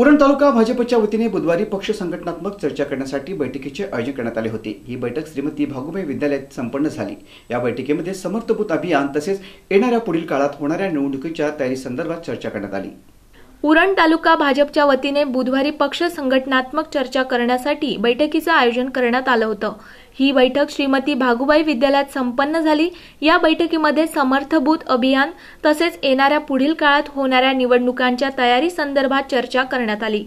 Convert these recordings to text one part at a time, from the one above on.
उरण तालुका भाजपच्या वतीने बुधवारी पक्ष संघटनात्मक चर्चा करण्यासाठी बैठकीचे आयोजन करण्यात आले होते ही बैठक श्रीमती भागुबाई विद्यालयात संपन्न झाली या बैठकीमध्ये समर्थभूत अभियान तसेच येणाऱ्या पुढील काळात होणाऱ्या निवडणुकीच्या तयारीसंदर्भात चर्चा करण्यात आली उरण तालुका भाजपच्या वतीने बुधवारी पक्ष संघटनात्मक चर्चा करण्यासाठी बैठकीचं आयोजन करण्यात आलं होतं ही बैठक श्रीमती भागुबाई विद्यालयात संपन्न झाली या बैठकीमध्ये समर्थभूत अभियान तसेच येणाऱ्या पुढील काळात होणाऱ्या निवडणुकांच्या तयारी संदर्भात चर्चा करण्यात आली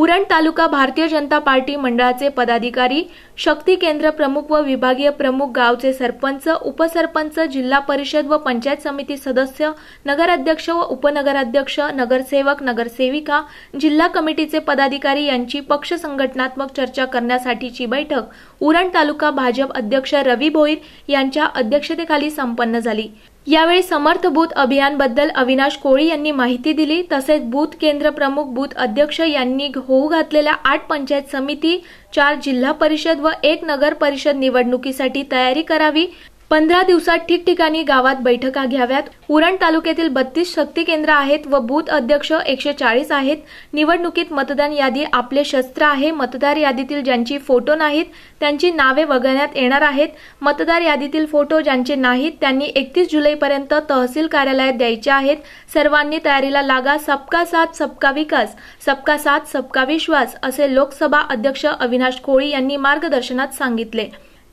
उरण तालुका भारतीय जनता पार्टी मंडळाचे पदाधिकारी शक्ती केंद्र प्रमुख व विभागीय प्रमुख गावचे सरपंच उपसरपंच जिल्हा परिषद व पंचायत समिती सदस्य नगराध्यक्ष व उपनगराध्यक्ष नगरसेवक नगरसेविका जिल्हा कमिटीचे पदाधिकारी यांची पक्ष संघटनात्मक चर्चा करण्यासाठीची बैठक उरण तालुका भाजप अध्यक्ष रवी भोईर यांच्या अध्यक्षतेखाली संपन्न झाली यावेळी समर्थ बूथ अभियानबद्दल अविनाश कोळी यांनी माहिती दिली तसेच बूथ केंद्र प्रमुख बूथ अध्यक्ष यांनी होऊ घातलेल्या आठ पंचायत समिती चार जिल्हा परिषद व एक नगर परिषद निवडणुकीसाठी तयारी करावी पंधरा दिवसात ठिकठिकाणी गावात बैठका घ्याव्यात उरण तालुक्यातील बत्तीस शक्ती केंद्र आहेत व बूथ अध्यक्ष एकशे चाळीस आहेत निवडणुकीत मतदान यादी आपले शस्त्र आहे मतदार यादीतील ज्यांची फोटो नाहीत त्यांची नावे वगळण्यात येणार आहेत मतदार यादीतील फोटो ज्यांचे नाहीत त्यांनी एकतीस जुलैपर्यंत तहसील कार्यालयात द्यायचे आहेत सर्वांनी तयारीला लागा सबका साथ सबका विकास सबका साथ सबका विश्वास असे लोकसभा अध्यक्ष अविनाश कोळी यांनी मार्गदर्शनात सांगितले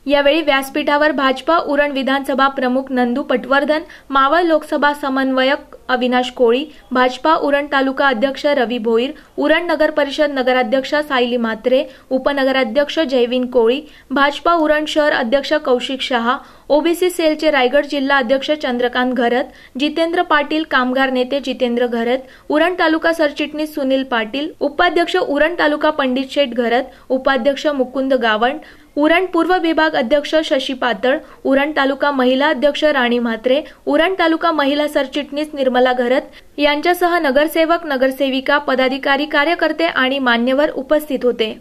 यावेळी व्यासपीठावर भाजपा उरण विधानसभा प्रमुख नंदू पटवर्धन मावळ लोकसभा समन्वयक अविनाश कोळी भाजपा उरण तालुका अध्यक्ष रवी भोईर उरण नगर परिषद नगराध्यक्ष सायली मात्रे उपनगराध्यक्ष जयविन कोळी भाजपा उरण शहर अध्यक्ष कौशिक शहा ओबीसी सेलचे रायगड जिल्हा अध्यक्ष चंद्रकांत घरत जितेंद्र पाटील कामगार नेते जितेंद्र घरत उरण तालुका सरचिटणीस सुनील पाटील उपाध्यक्ष उरण तालुका पंडित शेठ घरत उपाध्यक्ष मुकुंद गावंड उरण पूर्व विभाग अध्यक्ष शशी पातळ उरण तालुका महिला अध्यक्ष राणी म्हात्रे उरण तालुका महिला सरचिटणीस निर्मला घरत यांच्यासह नगरसेवक नगरसेविका पदाधिकारी कार्यकर्ते आणि मान्यवर उपस्थित होते